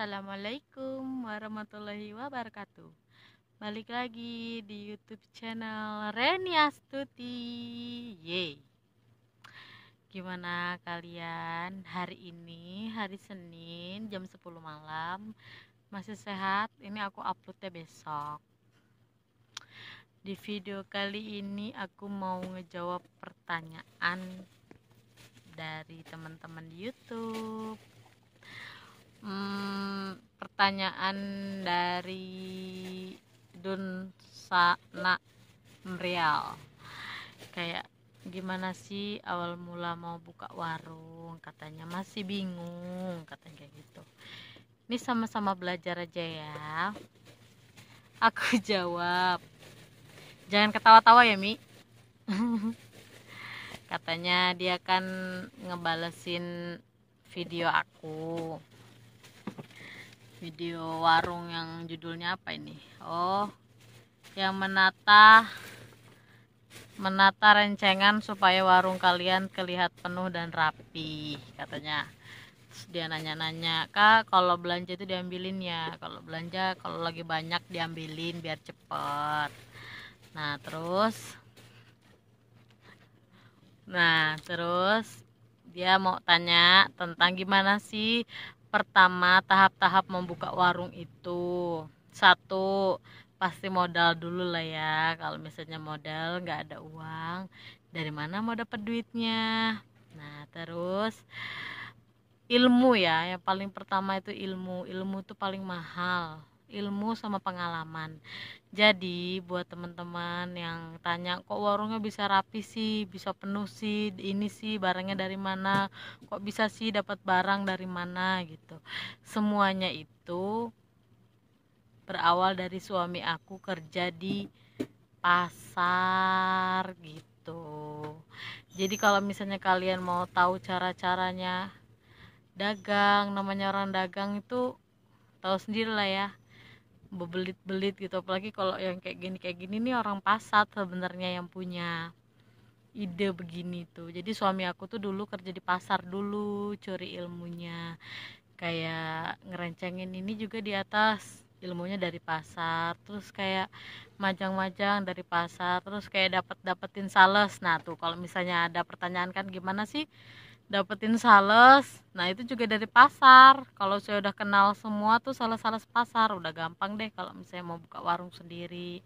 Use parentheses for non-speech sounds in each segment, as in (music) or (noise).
Assalamualaikum warahmatullahi wabarakatuh Balik lagi di youtube channel Reni Astuti Yeay Gimana kalian hari ini hari Senin jam 10 malam Masih sehat? Ini aku uploadnya besok Di video kali ini aku mau ngejawab pertanyaan dari teman-teman di YouTube hmm, pertanyaan dari Dun Sana Mrial kayak gimana sih awal mula mau buka warung katanya masih bingung katanya kayak gitu ini sama-sama belajar aja ya aku (laughs) jawab jangan ketawa-tawa ya Mi (laughs) katanya dia akan ngebalesin video aku video warung yang judulnya apa ini oh yang menata menata rencengan supaya warung kalian kelihat penuh dan rapi katanya Terus dia nanya-nanya kak kalau belanja itu diambilin ya kalau belanja kalau lagi banyak diambilin biar cepet nah terus nah terus dia mau tanya tentang gimana sih pertama tahap-tahap membuka warung itu satu pasti modal dulu lah ya kalau misalnya modal nggak ada uang dari mana mau dapat duitnya nah terus ilmu ya yang paling pertama itu ilmu ilmu itu paling mahal ilmu sama pengalaman jadi buat teman-teman yang tanya kok warungnya bisa rapi sih bisa penuh sih ini sih barangnya dari mana kok bisa sih dapat barang dari mana gitu semuanya itu berawal dari suami aku kerja di pasar gitu jadi kalau misalnya kalian mau tahu cara-caranya dagang namanya orang dagang itu tahu sendiri lah ya bebelit-belit gitu apalagi kalau yang kayak gini kayak gini nih orang pasar sebenarnya yang punya ide begini tuh jadi suami aku tuh dulu kerja di pasar dulu curi ilmunya kayak ngerencengin ini juga di atas ilmunya dari pasar terus kayak majang-majang dari pasar terus kayak dapat dapetin sales nah tuh kalau misalnya ada pertanyaan kan gimana sih dapetin sales nah itu juga dari pasar kalau saya udah kenal semua tuh sales-sales pasar udah gampang deh kalau misalnya mau buka warung sendiri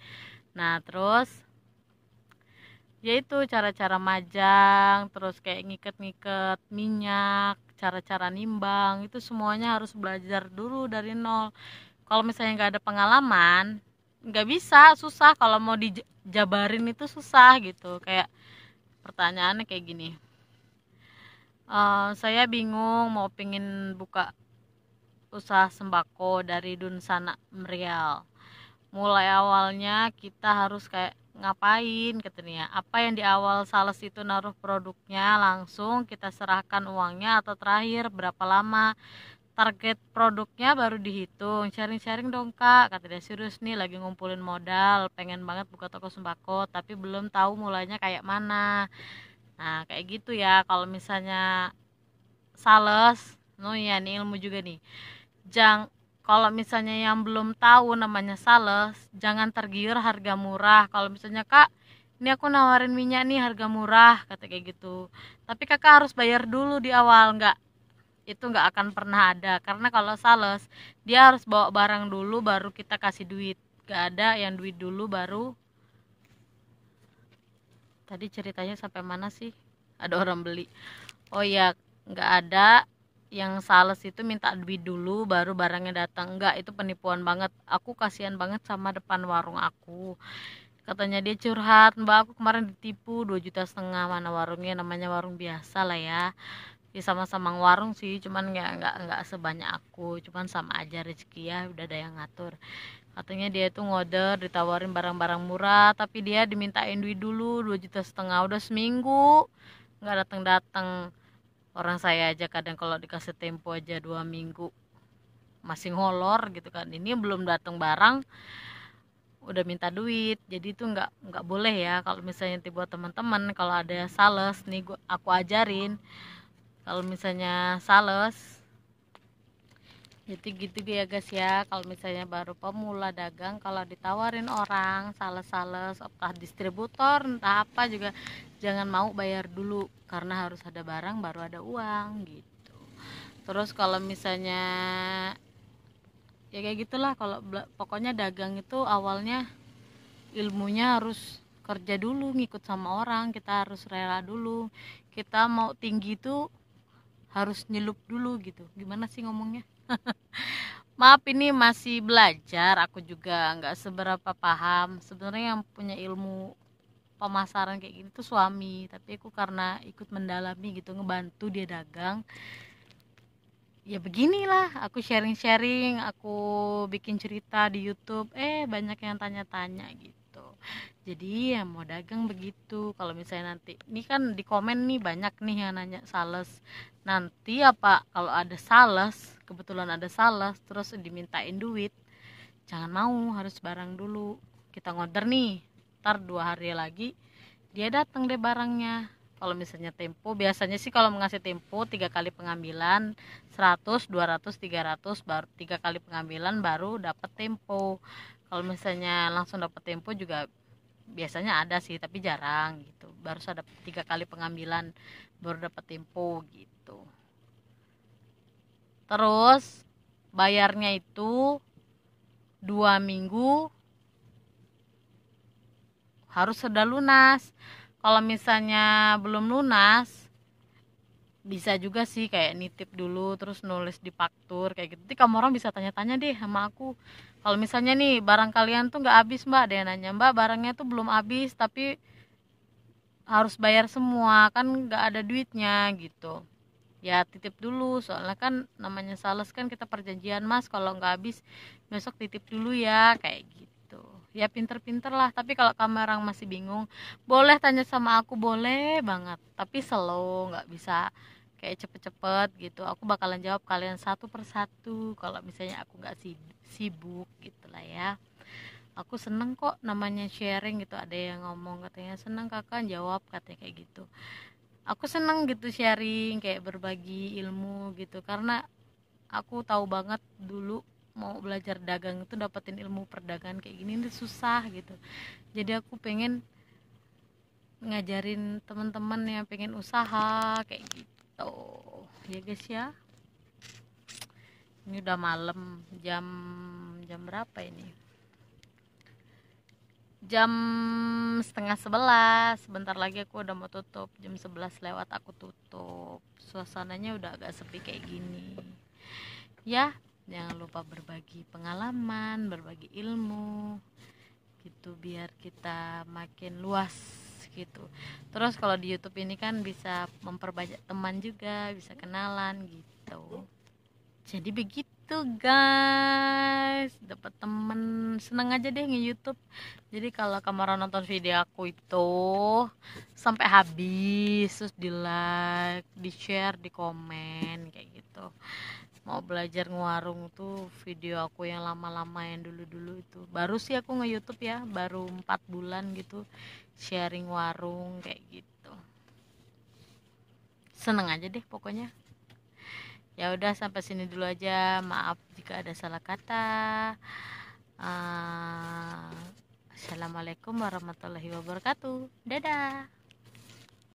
nah terus yaitu cara-cara majang terus kayak ngiket-ngiket minyak cara-cara nimbang itu semuanya harus belajar dulu dari nol kalau misalnya nggak ada pengalaman nggak bisa susah kalau mau dijabarin itu susah gitu kayak pertanyaannya kayak gini uh, saya bingung mau pingin buka usaha sembako dari Dunsana Merial. Mulai awalnya kita harus kayak ngapain katanya. Apa yang di awal sales itu naruh produknya langsung kita serahkan uangnya atau terakhir berapa lama target produknya baru dihitung sharing-sharing dong kak kata dia serius nih lagi ngumpulin modal pengen banget buka toko sembako tapi belum tahu mulainya kayak mana nah kayak gitu ya kalau misalnya sales no ya nih ilmu juga nih jang kalau misalnya yang belum tahu namanya sales jangan tergiur harga murah kalau misalnya kak ini aku nawarin minyak nih harga murah kata kayak gitu tapi kakak harus bayar dulu di awal nggak itu nggak akan pernah ada karena kalau sales dia harus bawa barang dulu baru kita kasih duit gak ada yang duit dulu baru tadi ceritanya sampai mana sih ada orang beli oh ya nggak ada yang sales itu minta duit dulu baru barangnya datang enggak itu penipuan banget aku kasihan banget sama depan warung aku katanya dia curhat mbak aku kemarin ditipu 2 juta setengah mana warungnya namanya warung biasa lah ya ya sama-sama warung sih cuman nggak nggak nggak sebanyak aku cuman sama aja rezeki ya udah ada yang ngatur katanya dia itu ngorder ditawarin barang-barang murah tapi dia dimintain duit dulu dua juta setengah udah seminggu nggak datang datang orang saya aja kadang kalau dikasih tempo aja dua minggu masih ngolor gitu kan ini belum datang barang udah minta duit jadi itu nggak nggak boleh ya kalau misalnya nanti buat teman-teman kalau ada sales nih gua, aku ajarin kalau misalnya sales jadi gitu ya guys ya kalau misalnya baru pemula dagang kalau ditawarin orang sales-sales apakah distributor entah apa juga jangan mau bayar dulu karena harus ada barang baru ada uang gitu terus kalau misalnya ya kayak gitulah kalau pokoknya dagang itu awalnya ilmunya harus kerja dulu ngikut sama orang kita harus rela dulu kita mau tinggi tuh harus nyelup dulu gitu gimana sih ngomongnya (laughs) maaf ini masih belajar aku juga nggak seberapa paham sebenarnya yang punya ilmu pemasaran kayak gini tuh suami tapi aku karena ikut mendalami gitu ngebantu dia dagang ya beginilah aku sharing-sharing aku bikin cerita di YouTube eh banyak yang tanya-tanya gitu jadi ya mau dagang begitu kalau misalnya nanti ini kan di komen nih banyak nih yang nanya sales nanti apa ya, kalau ada sales kebetulan ada sales terus dimintain duit jangan mau harus barang dulu kita ngorder nih ntar dua hari lagi dia datang deh barangnya kalau misalnya tempo biasanya sih kalau mengasih tempo tiga kali pengambilan 100 200 300 baru tiga kali pengambilan baru dapat tempo kalau misalnya langsung dapat tempo juga biasanya ada sih tapi jarang gitu baru saya tiga kali pengambilan baru dapat tempo gitu terus bayarnya itu dua minggu harus sudah lunas kalau misalnya belum lunas bisa juga sih kayak nitip dulu terus nulis di faktur kayak gitu. Jadi kamu orang bisa tanya-tanya deh sama aku. Kalau misalnya nih barang kalian tuh nggak habis mbak, ada yang nanya mbak barangnya tuh belum habis tapi harus bayar semua kan nggak ada duitnya gitu. Ya titip dulu soalnya kan namanya sales kan kita perjanjian mas kalau nggak habis besok titip dulu ya kayak gitu. Ya pinter-pinter lah tapi kalau kamu orang masih bingung boleh tanya sama aku boleh banget tapi slow nggak bisa kayak cepet-cepet gitu aku bakalan jawab kalian satu persatu kalau misalnya aku nggak sibuk gitu lah ya aku seneng kok namanya sharing gitu ada yang ngomong katanya seneng kakak jawab katanya kayak gitu aku seneng gitu sharing kayak berbagi ilmu gitu karena aku tahu banget dulu mau belajar dagang itu dapetin ilmu perdagangan kayak gini itu susah gitu jadi aku pengen ngajarin teman-teman yang pengen usaha kayak gitu Oh, ya guys ya. Ini udah malam, jam jam berapa ini? Jam setengah sebelas. Sebentar lagi aku udah mau tutup. Jam sebelas lewat aku tutup. Suasananya udah agak sepi kayak gini. Ya, jangan lupa berbagi pengalaman, berbagi ilmu. Gitu biar kita makin luas gitu terus kalau di YouTube ini kan bisa memperbanyak teman juga bisa kenalan gitu jadi begitu guys dapat temen seneng aja deh nge YouTube jadi kalau kemarin nonton video aku itu sampai habis terus di like di share di komen kayak gitu mau belajar ngewarung tuh video aku yang lama-lama yang dulu-dulu itu baru sih aku nge YouTube ya baru empat bulan gitu sharing warung kayak gitu seneng aja deh pokoknya ya udah sampai sini dulu aja maaf jika ada salah kata uh, assalamualaikum warahmatullahi wabarakatuh dadah